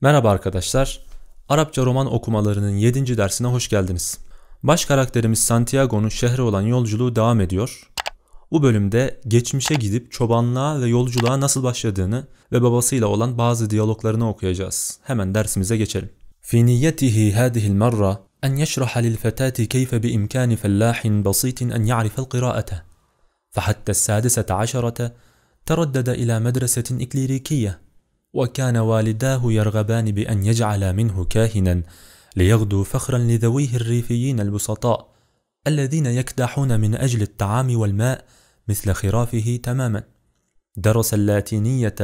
Merhaba arkadaşlar. Arapça roman okumalarının 7. dersine hoş geldiniz. Baş karakterimiz Santiago'nun şehre olan yolculuğu devam ediyor. Bu bölümde geçmişe gidip çobanlığa ve yolculuğa nasıl başladığını ve babasıyla olan bazı diyaloglarını okuyacağız. Hemen dersimize geçelim. في نيته هذه المرة أن يشرح للفتاة كيف بإمكان فلاح بسيط أن يعرف القراءة فحتى السادسة عشرة تردد إلى مدرسة إكليريكية وكان والداه يرغبان بأن يجعل منه كاهنا ليغدو فخرا لذويه الريفيين البسطاء الذين يكدحون من أجل الطعام والماء مثل خرافه تماما درس اللاتينية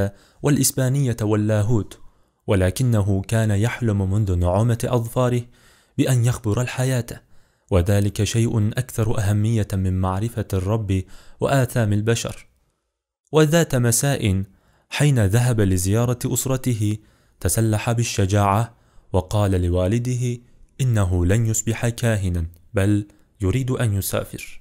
والإسبانية واللاهوت ولكنه كان يحلم منذ نعومة أظفاره بأن يخبر الحياة وذلك شيء أكثر أهمية من معرفة الرب وآثام البشر وذات مساء حين ذهب لزيارة أسرته تسلح بالشجاعة وقال لوالده إنه لن يصبح كاهنا بل يريد أن يسافر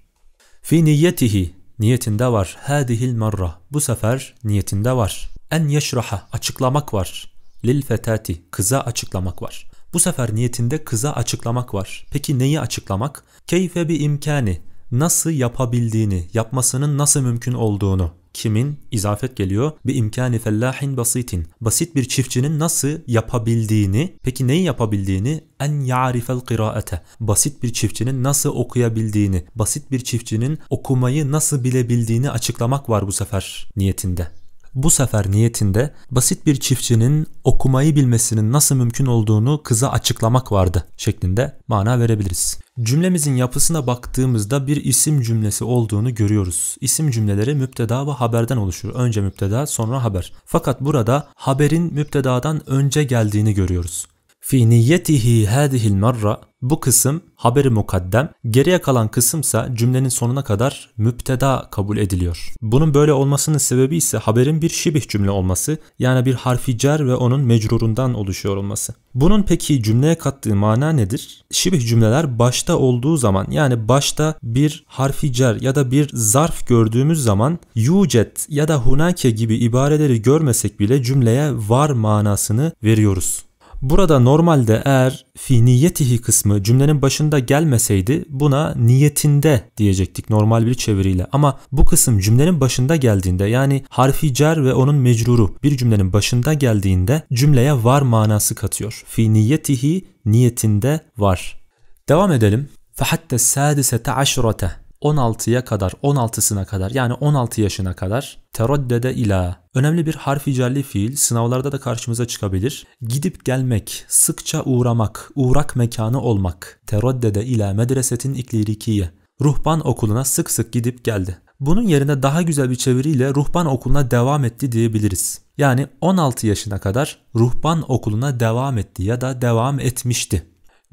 في نيته niyetinde var. Hadihil marra. Bu sefer niyetinde var. En yeşraha açıklamak var. Lil fetati kıza açıklamak var. Bu sefer niyetinde kıza açıklamak var. Peki neyi açıklamak? Keyfe bi imkani. Nasıl yapabildiğini, yapmasının nasıl mümkün olduğunu kimin izafet geliyor bir imkani fellahin basitin basit bir çiftçinin nasıl yapabildiğini peki neyi yapabildiğini en ya'rifel kıraate basit bir çiftçinin nasıl okuyabildiğini basit bir çiftçinin okumayı nasıl bilebildiğini açıklamak var bu sefer niyetinde bu sefer niyetinde basit bir çiftçinin okumayı bilmesinin nasıl mümkün olduğunu kıza açıklamak vardı şeklinde mana verebiliriz. Cümlemizin yapısına baktığımızda bir isim cümlesi olduğunu görüyoruz. İsim cümleleri müpteda ve haberden oluşur. Önce müpteda sonra haber. Fakat burada haberin müptedadan önce geldiğini görüyoruz fi niyetihi hadihil marra bu kısım haberi mukaddem, geriye kalan kısımsa cümlenin sonuna kadar müpteda kabul ediliyor. Bunun böyle olmasının sebebi ise haberin bir şibih cümle olması yani bir harfi cer ve onun mecrurundan oluşuyor olması. Bunun peki cümleye kattığı mana nedir? Şibih cümleler başta olduğu zaman yani başta bir harfi cer ya da bir zarf gördüğümüz zaman yucet ya da hunake gibi ibareleri görmesek bile cümleye var manasını veriyoruz. Burada normalde eğer fi niyetihi kısmı cümlenin başında gelmeseydi buna niyetinde diyecektik normal bir çeviriyle. Ama bu kısım cümlenin başında geldiğinde yani harfi cer ve onun mecruru bir cümlenin başında geldiğinde cümleye var manası katıyor. Fi niyetihi niyetinde var. Devam edelim. فَحَتَّ السَّادِسَةَ عَشْرَةَ 16'ya kadar, 16'sına kadar yani 16 yaşına kadar tereddede ila önemli bir harf icelli fiil sınavlarda da karşımıza çıkabilir. Gidip gelmek, sıkça uğramak, uğrak mekanı olmak. Tereddede ila medresetin iklirikiye. Ruhban okuluna sık sık gidip geldi. Bunun yerine daha güzel bir çeviriyle ruhban okuluna devam etti diyebiliriz. Yani 16 yaşına kadar ruhban okuluna devam etti ya da devam etmişti.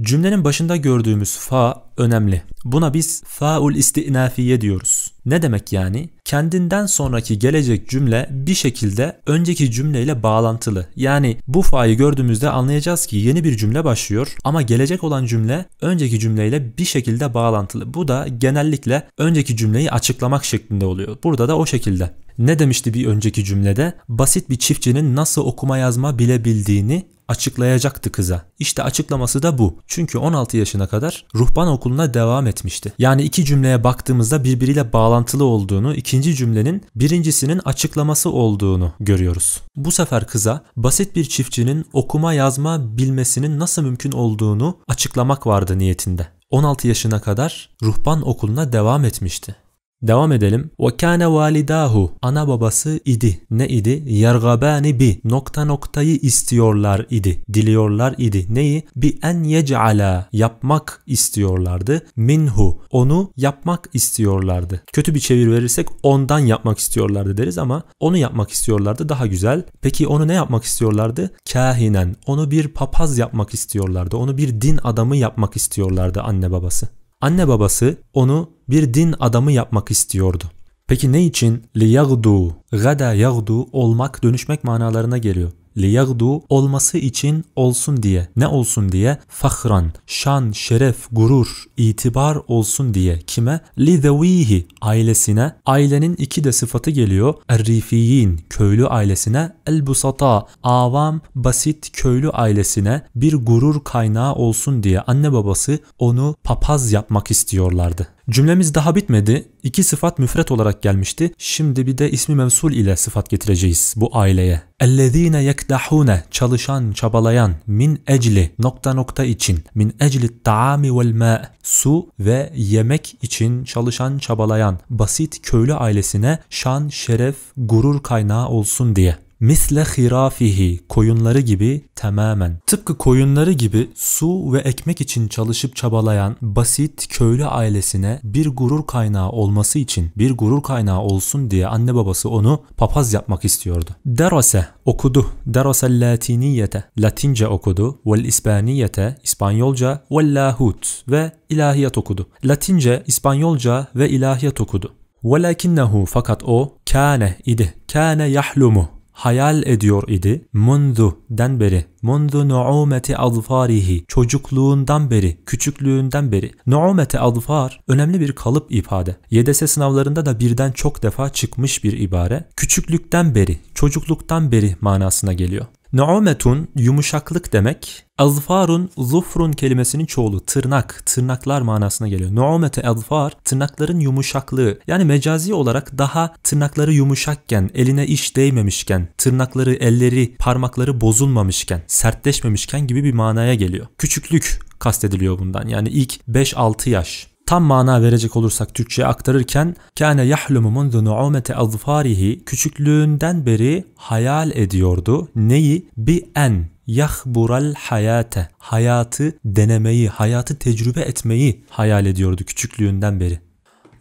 Cümlenin başında gördüğümüz fa önemli. Buna biz faul istinafiye diyoruz. Ne demek yani? kendinden sonraki gelecek cümle bir şekilde önceki cümleyle bağlantılı. Yani bu fa'yı gördüğümüzde anlayacağız ki yeni bir cümle başlıyor ama gelecek olan cümle önceki cümleyle bir şekilde bağlantılı. Bu da genellikle önceki cümleyi açıklamak şeklinde oluyor. Burada da o şekilde. Ne demişti bir önceki cümlede? Basit bir çiftçinin nasıl okuma yazma bilebildiğini açıklayacaktı kıza. İşte açıklaması da bu. Çünkü 16 yaşına kadar ruhban okuluna devam etmişti. Yani iki cümleye baktığımızda birbiriyle bağlantılı olduğunu, ikinci ikinci cümlenin birincisinin açıklaması olduğunu görüyoruz. Bu sefer kıza basit bir çiftçinin okuma yazma bilmesinin nasıl mümkün olduğunu açıklamak vardı niyetinde. 16 yaşına kadar ruhban okuluna devam etmişti. Devam edelim. وَكَانَ وَالِدَاهُ Ana babası idi. Ne idi? يَرْغَبَانِ bi. Nokta noktayı istiyorlar idi. Diliyorlar idi. Neyi? Bi en yec'ala. Yapmak istiyorlardı. Minhu. Onu yapmak istiyorlardı. Kötü bir çevir verirsek ondan yapmak istiyorlardı deriz ama onu yapmak istiyorlardı daha güzel. Peki onu ne yapmak istiyorlardı? Kahinen. Onu bir papaz yapmak istiyorlardı. Onu bir din adamı yapmak istiyorlardı anne babası. Anne babası onu bir din adamı yapmak istiyordu. Peki ne için li yagdu, gada yagdu olmak dönüşmek manalarına geliyor? liyagdu olması için olsun diye ne olsun diye fahran şan şeref gurur itibar olsun diye kime lidevihi ailesine ailenin iki de sıfatı geliyor errifiyin köylü ailesine elbusata avam basit köylü ailesine bir gurur kaynağı olsun diye anne babası onu papaz yapmak istiyorlardı. Cümlemiz daha bitmedi. İki sıfat müfret olarak gelmişti. Şimdi bir de ismi mevsul ile sıfat getireceğiz bu aileye. اَلَّذ۪ينَ يَكْدَحُونَ Çalışan, çabalayan, min ecli, nokta nokta için, min ecli taami vel ma su ve yemek için çalışan, çabalayan, basit köylü ailesine şan, şeref, gurur kaynağı olsun diye misle hirafihi koyunları gibi tamamen. Tıpkı koyunları gibi su ve ekmek için çalışıp çabalayan basit köylü ailesine bir gurur kaynağı olması için bir gurur kaynağı olsun diye anne babası onu papaz yapmak istiyordu. Derose okudu. Derose latiniyete Latince okudu. Vel İspaniyete İspanyolca. Vel lahut ve ilahiyat okudu. Latince, İspanyolca ve ilahiyat okudu. Velakinnehu fakat o kâne idi. Kâne yahlumu hayal ediyor idi. Mundu den beri. Mundu nu'umeti azfarihi. Çocukluğundan beri, küçüklüğünden beri. Nu'umeti azfar önemli bir kalıp ifade. YDS sınavlarında da birden çok defa çıkmış bir ibare. Küçüklükten beri, çocukluktan beri manasına geliyor. Nu'metun yumuşaklık demek. Azfarun zufrun kelimesinin çoğulu tırnak, tırnaklar manasına geliyor. Nu'mete azfar tırnakların yumuşaklığı. Yani mecazi olarak daha tırnakları yumuşakken, eline iş değmemişken, tırnakları, elleri, parmakları bozulmamışken, sertleşmemişken gibi bir manaya geliyor. Küçüklük kastediliyor bundan. Yani ilk 5-6 yaş tam mana verecek olursak Türkçe'ye aktarırken kâne yahlumu mundu nu'umete azfarihi küçüklüğünden beri hayal ediyordu. Neyi? Bi en yahbural hayate hayatı denemeyi, hayatı tecrübe etmeyi hayal ediyordu küçüklüğünden beri.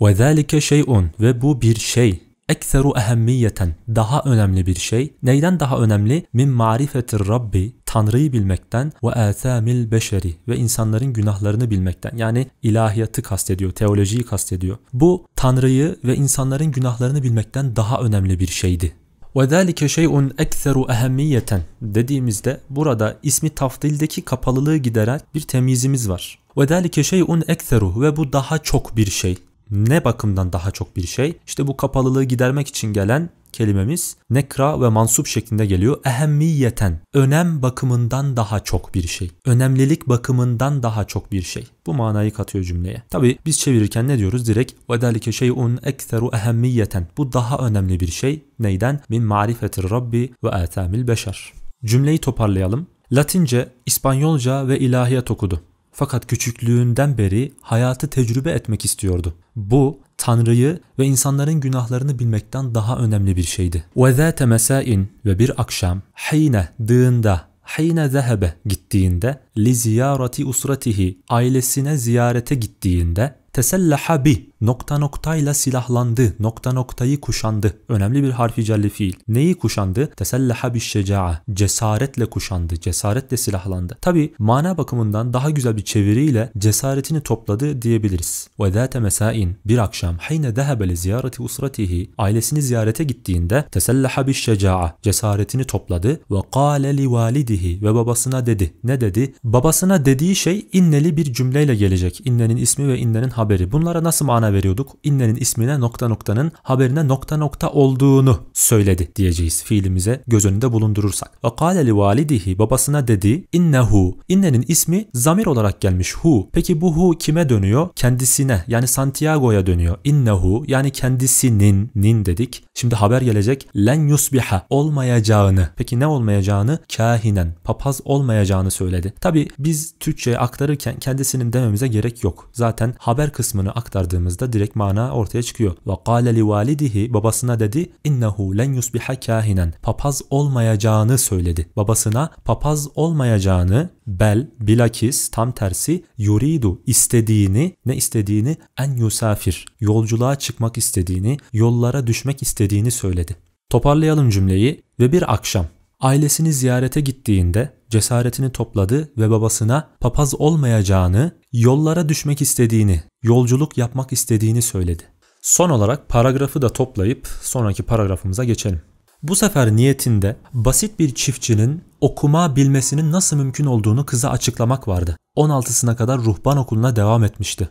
Ve zâlike şey'un ve bu bir şey ekseru ehemmiyeten daha önemli bir şey. Neyden daha önemli? Min marifetir rabbi Tanrı'yı bilmekten ve etemil beşeri ve insanların günahlarını bilmekten yani ilahiyatı kastediyor, teolojiyi kastediyor. Bu Tanrı'yı ve insanların günahlarını bilmekten daha önemli bir şeydi. وَذَٰلِكَ شَيْءٌ اَكْثَرُ اَهَمِّيَّةً dediğimizde burada ismi tafdildeki kapalılığı gideren bir temizimiz var. وَذَٰلِكَ شَيْءٌ اَكْثَرُ ve bu daha çok bir şey. Ne bakımdan daha çok bir şey? İşte bu kapalılığı gidermek için gelen kelimemiz nekra ve mansup şeklinde geliyor. Ehemmiyeten, önem bakımından daha çok bir şey. Önemlilik bakımından daha çok bir şey. Bu manayı katıyor cümleye. Tabi biz çevirirken ne diyoruz? Direkt وَذَلِكَ شَيْءٌ اَكْثَرُ اَهَمِّيَّةً Bu daha önemli bir şey. Neyden? Min marifetir Rabbi ve atamil beşer. Cümleyi toparlayalım. Latince, İspanyolca ve ilahiyat okudu. Fakat küçüklüğünden beri hayatı tecrübe etmek istiyordu. Bu Tanrı'yı ve insanların günahlarını bilmekten daha önemli bir şeydi. وَذَاتَ مَسَائِنْ Ve bir akşam hine dığında hine zehebe gittiğinde li ziyarati usratihi ailesine ziyarete gittiğinde tesellaha bi Nokta noktayla silahlandı. Nokta noktayı kuşandı. Önemli bir harfi celli fiil. Neyi kuşandı? Tesellaha bir şeca'a. Cesaretle kuşandı. Cesaretle silahlandı. Tabi mana bakımından daha güzel bir çeviriyle cesaretini topladı diyebiliriz. Ve zâte mesâin. Bir akşam. Hayne dehebe ziyareti usratihi. Ailesini ziyarete gittiğinde tesellaha bir şeca'a. Cesaretini topladı. Ve kâle li validihi. Ve babasına dedi. Ne dedi? Babasına dediği şey inneli bir cümleyle gelecek. İnnenin ismi ve innenin haberi. Bunlara nasıl mana mana veriyorduk. İnnenin ismine nokta noktanın haberine nokta nokta olduğunu söyledi diyeceğiz fiilimize göz önünde bulundurursak. Ve kâle li validihi babasına dedi innehu. İnnenin ismi zamir olarak gelmiş hu. Peki bu hu kime dönüyor? Kendisine yani Santiago'ya dönüyor. İnnehu yani kendisinin nin dedik. Şimdi haber gelecek len yusbiha olmayacağını. Peki ne olmayacağını? Kahinen papaz olmayacağını söyledi. Tabi biz Türkçe'ye aktarırken kendisinin dememize gerek yok. Zaten haber kısmını aktardığımız baktığınızda direkt mana ortaya çıkıyor. Ve kâle li validihi babasına dedi innehu len yusbiha kahinen. Papaz olmayacağını söyledi. Babasına papaz olmayacağını bel bilakis tam tersi yuridu istediğini ne istediğini en yusafir yolculuğa çıkmak istediğini yollara düşmek istediğini söyledi. Toparlayalım cümleyi ve bir akşam ailesini ziyarete gittiğinde cesaretini topladı ve babasına papaz olmayacağını, yollara düşmek istediğini, yolculuk yapmak istediğini söyledi. Son olarak paragrafı da toplayıp sonraki paragrafımıza geçelim. Bu sefer niyetinde basit bir çiftçinin okuma bilmesinin nasıl mümkün olduğunu kıza açıklamak vardı. 16'sına kadar ruhban okuluna devam etmişti.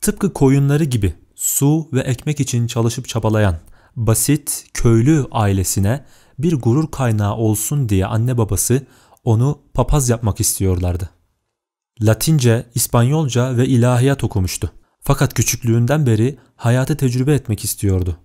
Tıpkı koyunları gibi su ve ekmek için çalışıp çabalayan basit köylü ailesine bir gurur kaynağı olsun diye anne babası onu papaz yapmak istiyorlardı. Latince, İspanyolca ve ilahiyat okumuştu. Fakat küçüklüğünden beri hayatı tecrübe etmek istiyordu.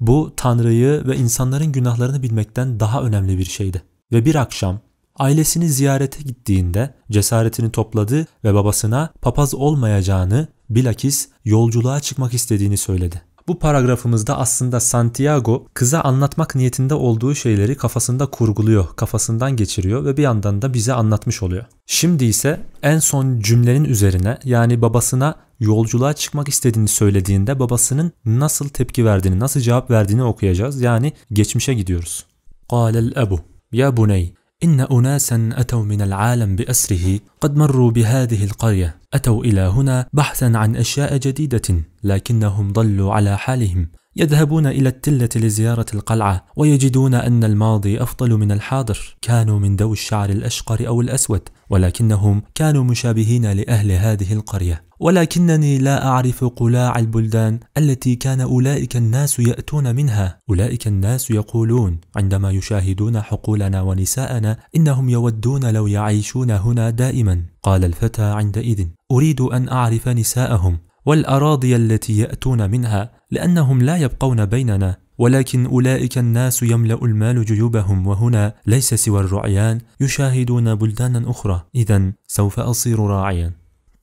Bu Tanrı'yı ve insanların günahlarını bilmekten daha önemli bir şeydi. Ve bir akşam ailesini ziyarete gittiğinde cesaretini topladı ve babasına papaz olmayacağını bilakis yolculuğa çıkmak istediğini söyledi. Bu paragrafımızda aslında Santiago kıza anlatmak niyetinde olduğu şeyleri kafasında kurguluyor, kafasından geçiriyor ve bir yandan da bize anlatmış oluyor. Şimdi ise en son cümlenin üzerine yani babasına yolculuğa çıkmak istediğini söylediğinde babasının nasıl tepki verdiğini, nasıl cevap verdiğini okuyacağız. Yani geçmişe gidiyoruz. قال الأب يا بني إن أناسا أتوا من العالم بأسره قد مروا بهذه القرية أتوا إلى هنا بحثا عن أشياء جديدة لكنهم ضلوا على حالهم يذهبون إلى التلة لزيارة القلعة ويجدون أن الماضي أفضل من الحاضر كانوا من ذوي الشعر الأشقر أو الأسود ولكنهم كانوا مشابهين لأهل هذه القرية ولكنني لا أعرف قلاع البلدان التي كان أولئك الناس يأتون منها أولئك الناس يقولون عندما يشاهدون حقولنا ونساءنا إنهم يودون لو يعيشون هنا دائما قال الفتى عندئذ أريد أن أعرف نساءهم والأراضي التي يأتون منها لأنهم لا يبقون بيننا ولكن أولئك الناس يملأ المال جيوبهم وهنا ليس سوى الرعيان يشاهدون بلدانا أخرى إذا سوف أصير راعيا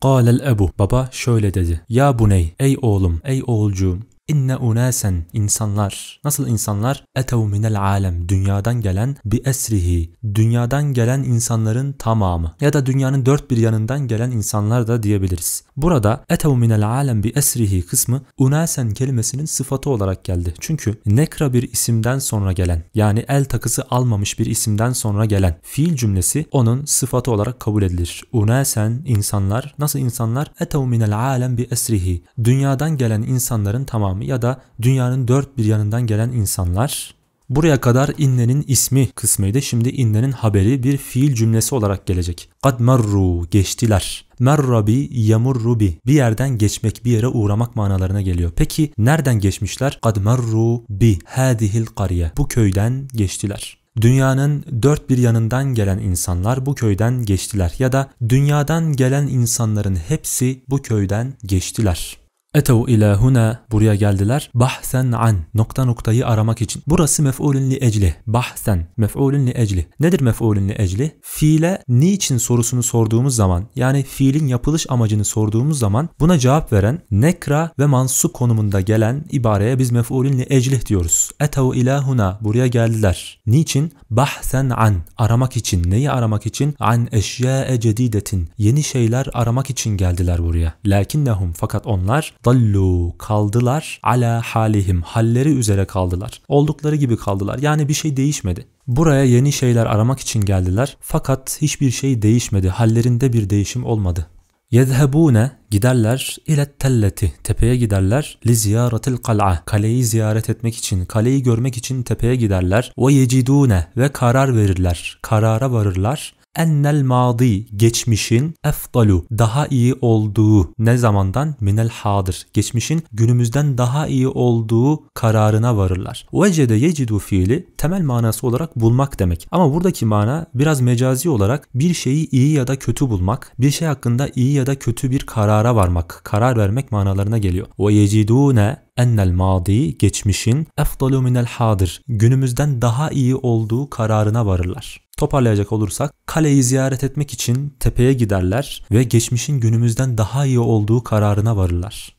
قال الأب بابا şöyle يا بني أي أولم أي ey inne unasen insanlar nasıl insanlar etev minel alem dünyadan gelen bi esrihi dünyadan gelen insanların tamamı ya da dünyanın dört bir yanından gelen insanlar da diyebiliriz. Burada etev minel alem bi esrihi kısmı unasen kelimesinin sıfatı olarak geldi. Çünkü nekra bir isimden sonra gelen yani el takısı almamış bir isimden sonra gelen fiil cümlesi onun sıfatı olarak kabul edilir. Unasen insanlar nasıl insanlar etev minel alem bi esrihi dünyadan gelen insanların tamamı tamamı ya da dünyanın dört bir yanından gelen insanlar. Buraya kadar innenin ismi kısmıydı. Şimdi innenin haberi bir fiil cümlesi olarak gelecek. Kad marru geçtiler. Merrabi yamurrubi bir yerden geçmek bir yere uğramak manalarına geliyor. Peki nereden geçmişler? Kad marru bi hadihil kariye. Bu köyden geçtiler. Dünyanın dört bir yanından gelen insanlar bu köyden geçtiler ya da dünyadan gelen insanların hepsi bu köyden geçtiler. Etev ila huna buraya geldiler. Bahsen an nokta noktayı aramak için. Burası mef'ulün li ecli. Bahsen mef'ulün li ecli. Nedir mef'ulün li ecli? Fiile niçin sorusunu sorduğumuz zaman yani fiilin yapılış amacını sorduğumuz zaman buna cevap veren nekra ve mansu konumunda gelen ibareye biz mef'ulün li eclih diyoruz. Etev ila huna buraya geldiler. Niçin? Bahsen an aramak için. Neyi aramak için? An eşyae cedidetin. Yeni şeyler aramak için geldiler buraya. Lakinnehum fakat onlar dallu kaldılar ala halihim halleri üzere kaldılar. Oldukları gibi kaldılar. Yani bir şey değişmedi. Buraya yeni şeyler aramak için geldiler fakat hiçbir şey değişmedi. Hallerinde bir değişim olmadı. Yezhebune giderler ile telleti tepeye giderler li ziyaratil kal'a kaleyi ziyaret etmek için kaleyi görmek için tepeye giderler ve yecidune ve karar verirler karara varırlar Ennel madi geçmişin efdalu daha iyi olduğu ne zamandan minel hadir geçmişin günümüzden daha iyi olduğu kararına varırlar. Vecede yecidu fiili temel manası olarak bulmak demek. Ama buradaki mana biraz mecazi olarak bir şeyi iyi ya da kötü bulmak, bir şey hakkında iyi ya da kötü bir karara varmak, karar vermek manalarına geliyor. Ve yecidune ennel madi geçmişin efdalu minel hadir günümüzden daha iyi olduğu kararına varırlar. Toparlayacak olursak kaleyi ziyaret etmek için tepeye giderler ve geçmişin günümüzden daha iyi olduğu kararına varırlar.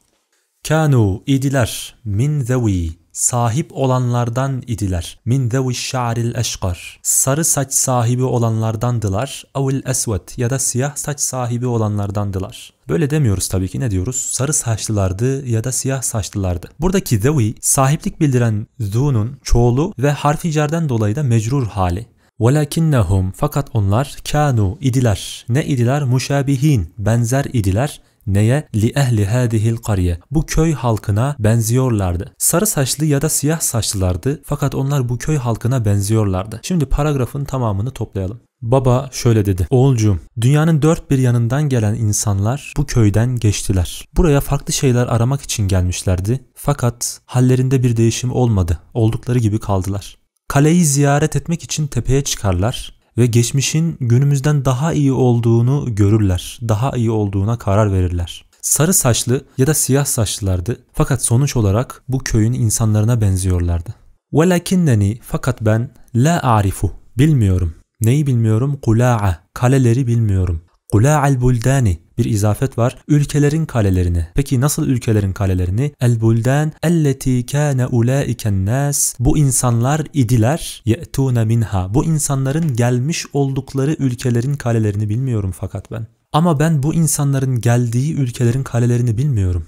Kanu idiler min zevi sahip olanlardan idiler. Min zevi şa'ril eşkar. Sarı saç sahibi olanlardandılar. Avil esvet ya da siyah saç sahibi olanlardandılar. Böyle demiyoruz tabii ki ne diyoruz? Sarı saçlılardı ya da siyah saçlılardı. Buradaki zevi sahiplik bildiren zu'nun çoğulu ve harfi dolayı da mecrur hali. وَلَكِنَّهُمْ Fakat onlar kanu idiler. Ne idiler? Muşabihin, benzer idiler. Neye? Li ehli hadihil kariye. Bu köy halkına benziyorlardı. Sarı saçlı ya da siyah saçlılardı fakat onlar bu köy halkına benziyorlardı. Şimdi paragrafın tamamını toplayalım. Baba şöyle dedi. Oğulcuğum, dünyanın dört bir yanından gelen insanlar bu köyden geçtiler. Buraya farklı şeyler aramak için gelmişlerdi. Fakat hallerinde bir değişim olmadı. Oldukları gibi kaldılar. Kaleyi ziyaret etmek için tepeye çıkarlar ve geçmişin günümüzden daha iyi olduğunu görürler. Daha iyi olduğuna karar verirler. Sarı saçlı ya da siyah saçlılardı fakat sonuç olarak bu köyün insanlarına benziyorlardı. وَلَكِنَّنِي fakat ben la arifu bilmiyorum. Neyi bilmiyorum? Kula'a. Kaleleri bilmiyorum. Kula'al buldani bir izafet var. Ülkelerin kalelerini. Peki nasıl ülkelerin kalelerini? El bulden elleti kâne ulâiken nâs. Bu insanlar idiler. Ye'tûne minha. Bu insanların gelmiş oldukları ülkelerin kalelerini bilmiyorum fakat ben. Ama ben bu insanların geldiği ülkelerin kalelerini bilmiyorum.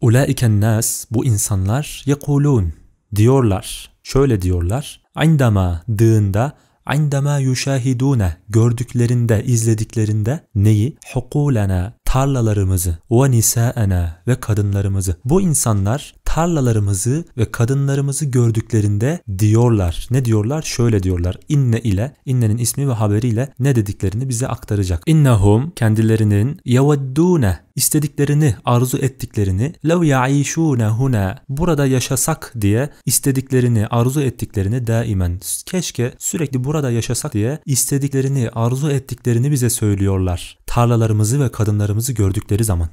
Ulaiken nas bu insanlar yekulun diyorlar. Şöyle diyorlar. Indama dığında عندما يشاهدون gördüklerinde, izlediklerinde neyi? حقولنا tarlalarımızı ve nisaena ve kadınlarımızı. Bu insanlar tarlalarımızı ve kadınlarımızı gördüklerinde diyorlar. Ne diyorlar? Şöyle diyorlar. İnne ile, innenin ismi ve haberiyle ne dediklerini bize aktaracak. İnnehum kendilerinin yeveddune istediklerini, arzu ettiklerini lev ya'işune huna burada yaşasak diye istediklerini, arzu ettiklerini daimen keşke sürekli burada yaşasak diye istediklerini, arzu ettiklerini bize söylüyorlar. Tarlalarımızı ve kadınlarımızı gördükleri zaman.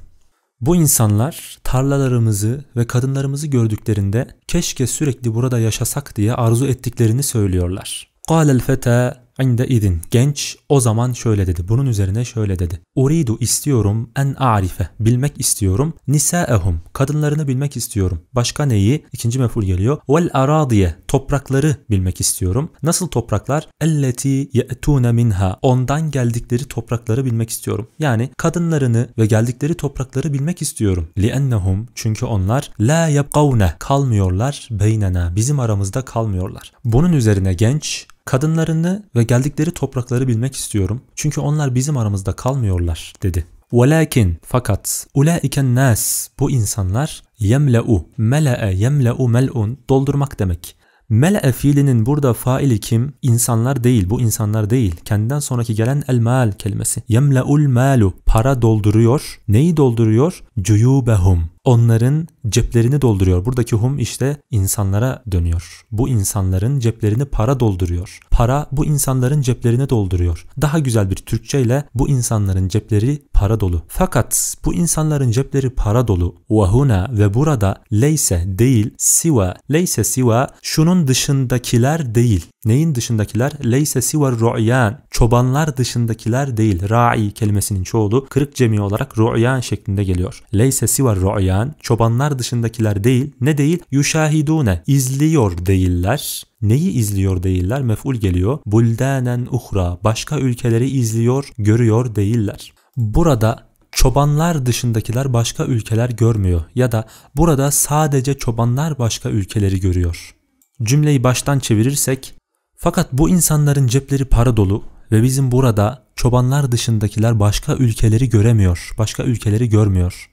Bu insanlar tarlalarımızı ve kadınlarımızı gördüklerinde keşke sürekli burada yaşasak diye arzu ettiklerini söylüyorlar. قال الفتى inde idin genç o zaman şöyle dedi. Bunun üzerine şöyle dedi. Uridu istiyorum en arife bilmek istiyorum. Nisaehum kadınlarını bilmek istiyorum. Başka neyi? İkinci meful geliyor. Vel aradiye toprakları bilmek istiyorum. Nasıl topraklar? Elleti ye'tune minha ondan geldikleri toprakları bilmek istiyorum. Yani kadınlarını ve geldikleri toprakları bilmek istiyorum. Liennehum çünkü onlar la yabqavne kalmıyorlar beynena bizim aramızda kalmıyorlar. Bunun üzerine genç Kadınlarını ve geldikleri toprakları bilmek istiyorum. Çünkü onlar bizim aramızda kalmıyorlar dedi. Velakin fakat ulaiken nas bu insanlar yemle'u mele'e yemle'u mel'un doldurmak demek. Mele'e fiilinin burada faili kim? İnsanlar değil. Bu insanlar değil. Kendinden sonraki gelen el mal kelimesi. Yemle'ul malu. Para dolduruyor. Neyi dolduruyor? Cuyubehum onların ceplerini dolduruyor. Buradaki hum işte insanlara dönüyor. Bu insanların ceplerini para dolduruyor. Para bu insanların ceplerini dolduruyor. Daha güzel bir Türkçe ile bu insanların cepleri para dolu. Fakat bu insanların cepleri para dolu. Vahuna ve burada leyse değil siva. Leyse siva şunun dışındakiler değil. Neyin dışındakiler? Leyse sivar ru'yan. Çobanlar dışındakiler değil. Ra'i kelimesinin çoğulu kırık cemi olarak ru'yan şeklinde geliyor. Leyse sivar ru'yan. Çobanlar dışındakiler değil. Ne değil? Yuşahidune. İzliyor değiller. Neyi izliyor değiller? Mef'ul geliyor. Buldanen uhra. Başka ülkeleri izliyor, görüyor değiller. Burada çobanlar dışındakiler başka ülkeler görmüyor ya da burada sadece çobanlar başka ülkeleri görüyor. Cümleyi baştan çevirirsek fakat bu insanların cepleri para dolu ve bizim burada çobanlar dışındakiler başka ülkeleri göremiyor, başka ülkeleri görmüyor.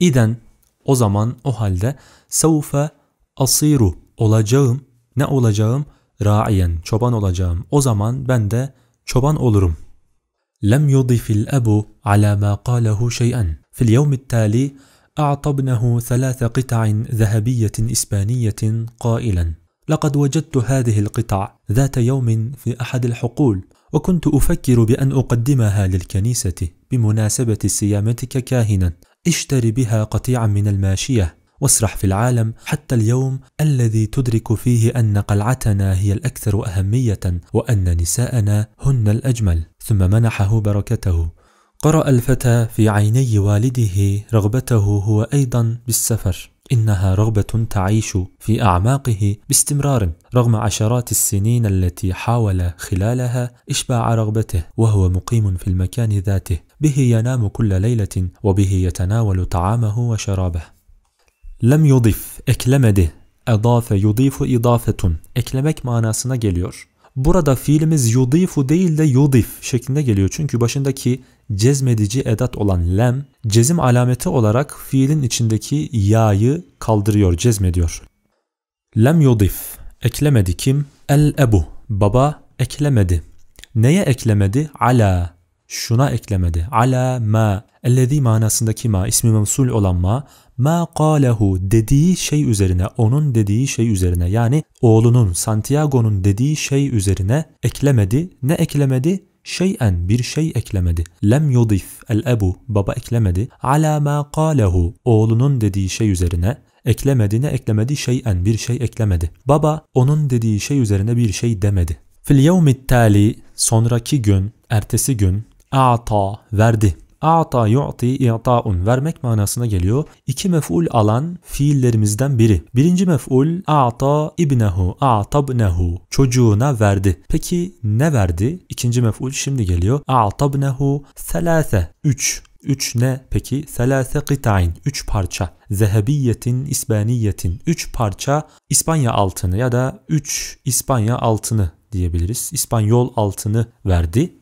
İden o zaman o halde savfe asiru olacağım, ne olacağım? Ra'iyen, çoban olacağım. O zaman ben de çoban olurum. Lem yudifil ebu ala ma qalahu şey'en. Fil yevmit tali a'tabnehu thalâthe qita'in zehebiyetin ispaniyyetin qailen. لقد وجدت هذه القطع ذات يوم في أحد الحقول وكنت أفكر بأن أقدمها للكنيسة بمناسبة صيامتك كاهنا اشتري بها قطيعا من الماشية واسرح في العالم حتى اليوم الذي تدرك فيه أن قلعتنا هي الأكثر أهمية وأن نساءنا هن الأجمل ثم منحه بركته قرأ الفتى في عيني والده رغبته هو أيضا بالسفر إنها رغبة تعيش في أعماقه باستمرار رغم عشرات السنين التي حاول خلالها إشباع رغبته وهو مقيم في المكان ذاته به ينام كل ليلة وبه يتناول طعامه وشرابه لم يضف اكلمده أضاف يضيف إضافة اكلمك معناسنا geliyor Burada fiilimiz yudifu değil de yudif şeklinde geliyor. Çünkü başındaki cezmedici edat olan lem cezim alameti olarak fiilin içindeki ya'yı kaldırıyor, cezmediyor. Lem yudif eklemedi kim? El ebu baba eklemedi. Neye eklemedi? Ala şuna eklemedi. Ala ma ellezî manasındaki ma ismi memsul olan ma ma qalehu dediği şey üzerine, onun dediği şey üzerine yani oğlunun Santiago'nun dediği şey üzerine eklemedi. Ne eklemedi? şeyen bir şey eklemedi. Lem yudif el ebu baba eklemedi. Ala ma qalehu oğlunun dediği şey üzerine eklemedi ne eklemedi şeyen bir şey eklemedi. Baba onun dediği şey üzerine bir şey demedi. Fil yevmit tali sonraki gün, ertesi gün a'ta verdi. A'ta yu'ti i'ta'un vermek manasına geliyor. İki mef'ul alan fiillerimizden biri. Birinci mef'ul a'ta ibnehu a'tabnehu çocuğuna verdi. Peki ne verdi? İkinci mef'ul şimdi geliyor. A'tabnehu selase 3 3 ne peki? Selase kıtain 3 parça. Zehebiyetin, İspaniyetin 3 parça İspanya altını ya da 3 İspanya altını diyebiliriz. İspanyol altını verdi.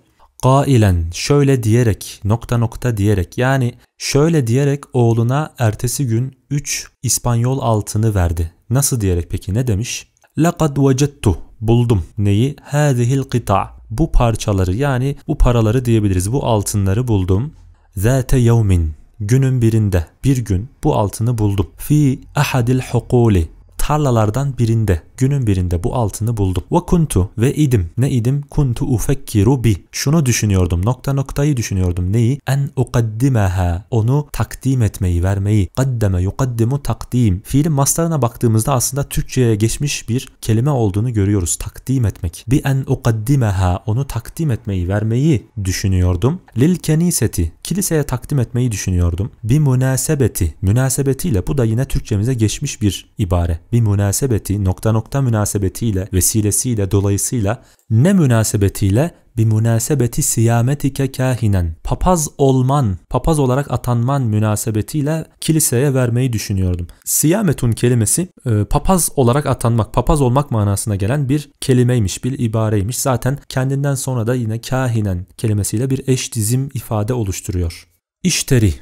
Kailen şöyle diyerek nokta nokta diyerek yani şöyle diyerek oğluna ertesi gün 3 İspanyol altını verdi. Nasıl diyerek peki ne demiş? Laqad vecettu buldum neyi? Hadihil qita bu parçaları yani bu paraları diyebiliriz bu altınları buldum. Zate yevmin günün birinde bir gün bu altını buldum. Fi ahadil hukuli tarlalardan birinde günün birinde bu altını buldum. Ve kuntu ve idim. Ne idim? Kuntu ufekkiru bi. Şunu düşünüyordum. Nokta noktayı düşünüyordum. Neyi? En ukaddimeha. Onu takdim etmeyi, vermeyi. Kaddeme yukaddimu takdim. Fiilin maslarına baktığımızda aslında Türkçe'ye geçmiş bir kelime olduğunu görüyoruz. Takdim etmek. Bi en ukaddimeha. Onu takdim etmeyi, vermeyi düşünüyordum. Lil keniseti kiliseye takdim etmeyi düşünüyordum. Bir münasebeti, münasebetiyle bu da yine Türkçemize geçmiş bir ibare. Bir münasebeti, nokta nokta münasebetiyle, vesilesiyle, dolayısıyla ne münasebetiyle bir münasebeti siyametike kahinen. Papaz olman, papaz olarak atanman münasebetiyle kiliseye vermeyi düşünüyordum. Siyametun kelimesi e, papaz olarak atanmak, papaz olmak manasına gelen bir kelimeymiş, bir ibareymiş. Zaten kendinden sonra da yine kahinen kelimesiyle bir eş dizim ifade oluşturuyor. İşteri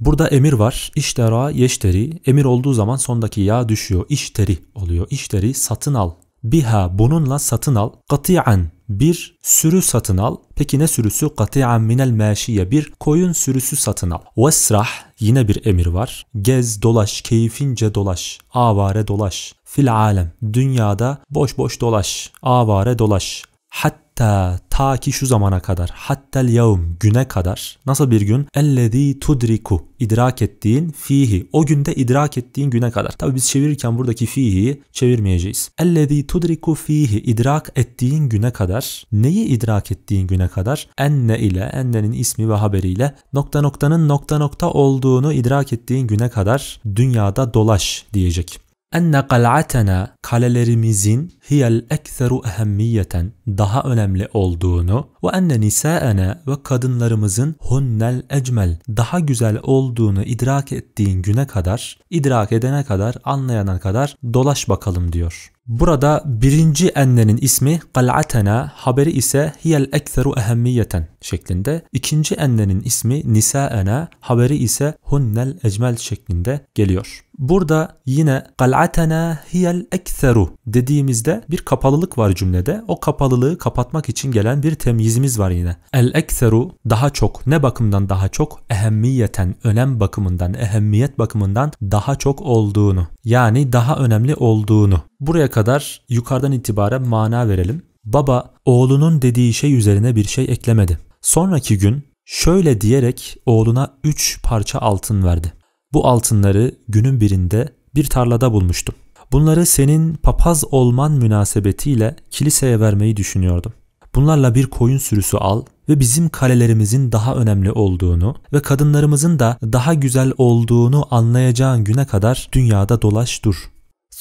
Burada emir var. İştera yeşteri. Emir olduğu zaman sondaki ya düşüyor. İşteri oluyor. İşteri satın al biha bununla satın al kati'an bir sürü satın al. Peki ne sürüsü? Kati'an minel meşiye bir koyun sürüsü satın al. Vesrah yine bir emir var. Gez dolaş, keyfince dolaş, avare dolaş. Fil alem dünyada boş boş dolaş, avare dolaş. Hatta ta ki şu zamana kadar hattel yavum güne kadar nasıl bir gün ellezî tudriku idrak ettiğin fihi o günde idrak ettiğin güne kadar. Tabi biz çevirirken buradaki fihi çevirmeyeceğiz. Ellezî tudriku fihi idrak ettiğin güne kadar neyi idrak ettiğin güne kadar enne ile ennenin ismi ve haberiyle nokta noktanın nokta nokta olduğunu idrak ettiğin güne kadar dünyada dolaş diyecek enne kal'atena kalelerimizin hiyel ekseru ehemmiyeten daha önemli olduğunu ve enne nisaene ve kadınlarımızın hunnel ecmel daha güzel olduğunu idrak ettiğin güne kadar, idrak edene kadar, anlayana kadar dolaş bakalım diyor. Burada birinci ennenin ismi "qalatena" haberi ise hiyel ekseru ehemmiyeten şeklinde. İkinci ennenin ismi nisaena, haberi ise hunnel ecmel şeklinde geliyor. Burada yine "qalatena" hiyel ekseru dediğimizde bir kapalılık var cümlede. O kapalılığı kapatmak için gelen bir temyizimiz var yine. El ekseru daha çok ne bakımdan daha çok ehemmiyeten önem bakımından ehemmiyet bakımından daha çok olduğunu yani daha önemli olduğunu Buraya kadar yukarıdan itibaren mana verelim. Baba oğlunun dediği şey üzerine bir şey eklemedi. Sonraki gün şöyle diyerek oğluna 3 parça altın verdi. Bu altınları günün birinde bir tarlada bulmuştum. Bunları senin papaz olman münasebetiyle kiliseye vermeyi düşünüyordum. Bunlarla bir koyun sürüsü al ve bizim kalelerimizin daha önemli olduğunu ve kadınlarımızın da daha güzel olduğunu anlayacağın güne kadar dünyada dolaş dur.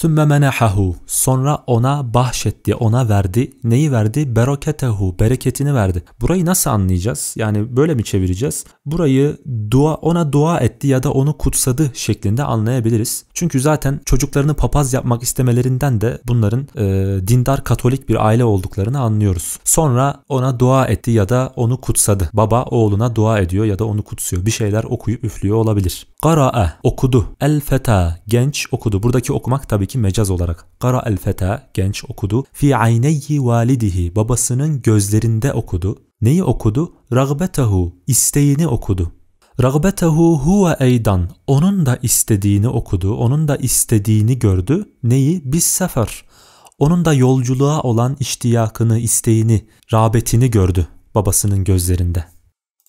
Sümme menehahu. Sonra ona bahşetti, ona verdi. Neyi verdi? Bereketehu. Bereketini verdi. Burayı nasıl anlayacağız? Yani böyle mi çevireceğiz? Burayı dua ona dua etti ya da onu kutsadı şeklinde anlayabiliriz. Çünkü zaten çocuklarını papaz yapmak istemelerinden de bunların e, dindar katolik bir aile olduklarını anlıyoruz. Sonra ona dua etti ya da onu kutsadı. Baba oğluna dua ediyor ya da onu kutsuyor. Bir şeyler okuyup üflüyor olabilir. Qaraa okudu. El feta genç okudu. Buradaki okumak tabi tabii ki mecaz olarak. Kara el feta genç okudu. Fi ayneyi validihi babasının gözlerinde okudu. Neyi okudu? Ragbetehu isteğini okudu. Ragbetehu huve eydan. Onun da istediğini okudu. Onun da istediğini gördü. Neyi? Biz sefer. Onun da yolculuğa olan iştiyakını, isteğini, rağbetini gördü babasının gözlerinde.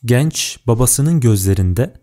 Genç babasının gözlerinde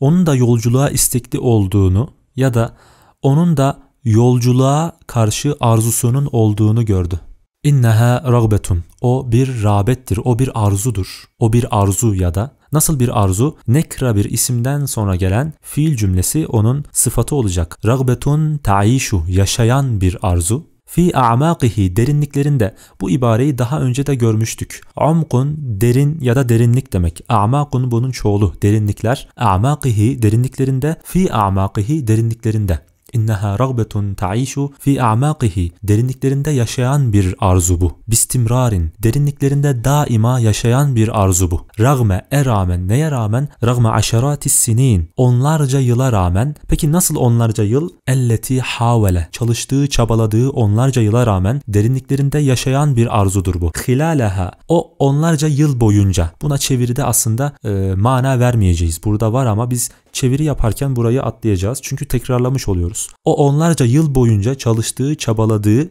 onun da yolculuğa istekli olduğunu ya da onun da yolculuğa karşı arzusunun olduğunu gördü. İnneha ragbetun. O bir rağbettir, o bir arzudur. O bir arzu ya da Nasıl bir arzu? Nekra bir isimden sonra gelen fiil cümlesi onun sıfatı olacak. Ragbetun ta'işu yaşayan bir arzu. Fi a'maqihi derinliklerinde bu ibareyi daha önce de görmüştük. Umkun derin ya da derinlik demek. A'makun bunun çoğulu derinlikler. A'maqihi derinliklerinde fi a'maqihi derinliklerinde. İnneha ragbetun ta'işu fi a'maqihi. Derinliklerinde yaşayan bir arzu bu. Bistimrarin. Derinliklerinde daima yaşayan bir arzu bu. Ragme e rağmen neye rağmen? Ragme aşeratis sinin. Onlarca yıla rağmen. Peki nasıl onlarca yıl? Elleti havele. Çalıştığı, çabaladığı onlarca yıla rağmen derinliklerinde yaşayan bir arzudur bu. Hilaleha. O onlarca yıl boyunca. Buna çeviride aslında e, mana vermeyeceğiz. Burada var ama biz çeviri yaparken burayı atlayacağız. Çünkü tekrarlamış oluyoruz görüyoruz. O onlarca yıl boyunca çalıştığı, çabaladığı,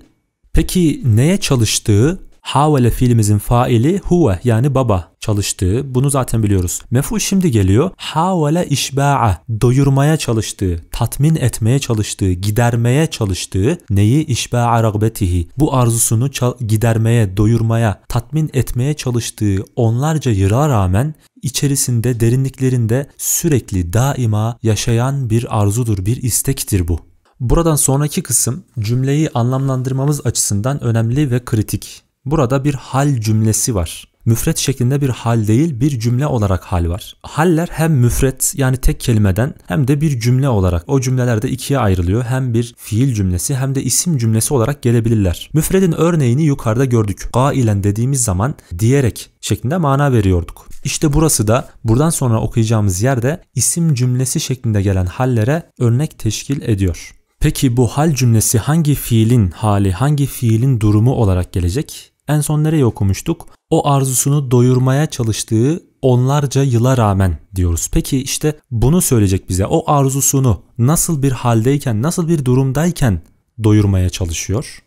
peki neye çalıştığı Havale fiilimizin faili huve yani baba çalıştığı bunu zaten biliyoruz. Mefu şimdi geliyor. Havale işba'a doyurmaya çalıştığı, tatmin etmeye çalıştığı, gidermeye çalıştığı neyi işba'a ragbetihi bu arzusunu gidermeye, doyurmaya, tatmin etmeye çalıştığı onlarca yıra rağmen içerisinde derinliklerinde sürekli daima yaşayan bir arzudur, bir istektir bu. Buradan sonraki kısım cümleyi anlamlandırmamız açısından önemli ve kritik. Burada bir hal cümlesi var. Müfret şeklinde bir hal değil bir cümle olarak hal var. Haller hem müfret yani tek kelimeden hem de bir cümle olarak. O cümlelerde ikiye ayrılıyor. Hem bir fiil cümlesi hem de isim cümlesi olarak gelebilirler. Müfredin örneğini yukarıda gördük. Gailen dediğimiz zaman diyerek şeklinde mana veriyorduk. İşte burası da buradan sonra okuyacağımız yerde isim cümlesi şeklinde gelen hallere örnek teşkil ediyor. Peki bu hal cümlesi hangi fiilin hali, hangi fiilin durumu olarak gelecek? En son nereye okumuştuk? O arzusunu doyurmaya çalıştığı onlarca yıla rağmen diyoruz. Peki işte bunu söyleyecek bize. O arzusunu nasıl bir haldeyken, nasıl bir durumdayken doyurmaya çalışıyor?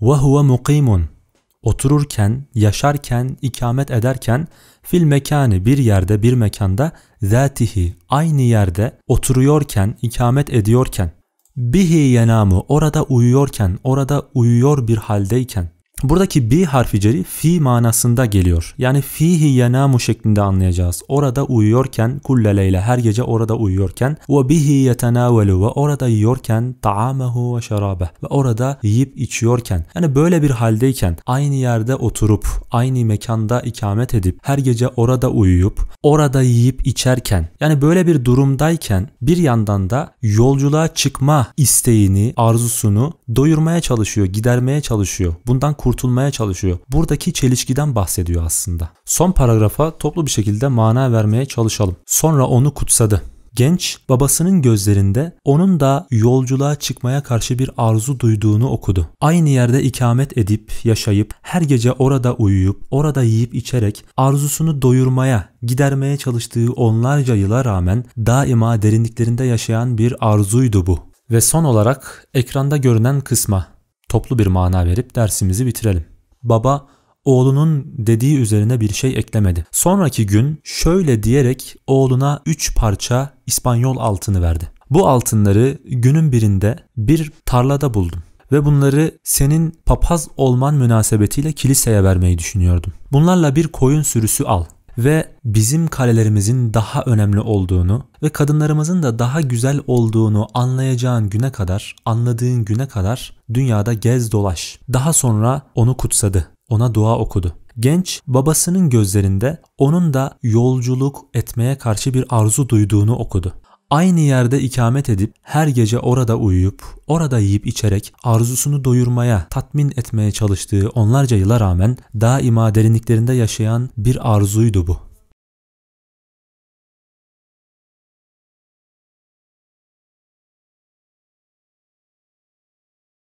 وَهُوَ mukimun Otururken, yaşarken, ikamet ederken fil mekani, bir yerde bir mekanda zatihi aynı yerde oturuyorken, ikamet ediyorken bihi yenamu orada uyuyorken, orada uyuyor bir haldeyken Buradaki bi harfi ceri fi manasında geliyor. Yani fihi yenamu şeklinde anlayacağız. Orada uyuyorken kulleleyle her gece orada uyuyorken ve bihi yetenavelu ve orada yiyorken taamehu ve şarabe ve orada yiyip içiyorken yani böyle bir haldeyken aynı yerde oturup aynı mekanda ikamet edip her gece orada uyuyup orada yiyip içerken yani böyle bir durumdayken bir yandan da yolculuğa çıkma isteğini arzusunu doyurmaya çalışıyor gidermeye çalışıyor. Bundan kurtulmaya kurtulmaya çalışıyor. Buradaki çelişkiden bahsediyor aslında. Son paragrafa toplu bir şekilde mana vermeye çalışalım. Sonra onu kutsadı. Genç babasının gözlerinde onun da yolculuğa çıkmaya karşı bir arzu duyduğunu okudu. Aynı yerde ikamet edip yaşayıp her gece orada uyuyup orada yiyip içerek arzusunu doyurmaya, gidermeye çalıştığı onlarca yıla rağmen daima derinliklerinde yaşayan bir arzuydu bu. Ve son olarak ekranda görünen kısma toplu bir mana verip dersimizi bitirelim. Baba oğlunun dediği üzerine bir şey eklemedi. Sonraki gün şöyle diyerek oğluna 3 parça İspanyol altını verdi. Bu altınları günün birinde bir tarlada buldum ve bunları senin papaz olman münasebetiyle kiliseye vermeyi düşünüyordum. Bunlarla bir koyun sürüsü al ve bizim kalelerimizin daha önemli olduğunu ve kadınlarımızın da daha güzel olduğunu anlayacağın güne kadar, anladığın güne kadar dünyada gez dolaş. Daha sonra onu kutsadı, ona dua okudu. Genç babasının gözlerinde onun da yolculuk etmeye karşı bir arzu duyduğunu okudu aynı yerde ikamet edip her gece orada uyuyup orada yiyip içerek arzusunu doyurmaya, tatmin etmeye çalıştığı onlarca yıla rağmen daima derinliklerinde yaşayan bir arzuydu bu.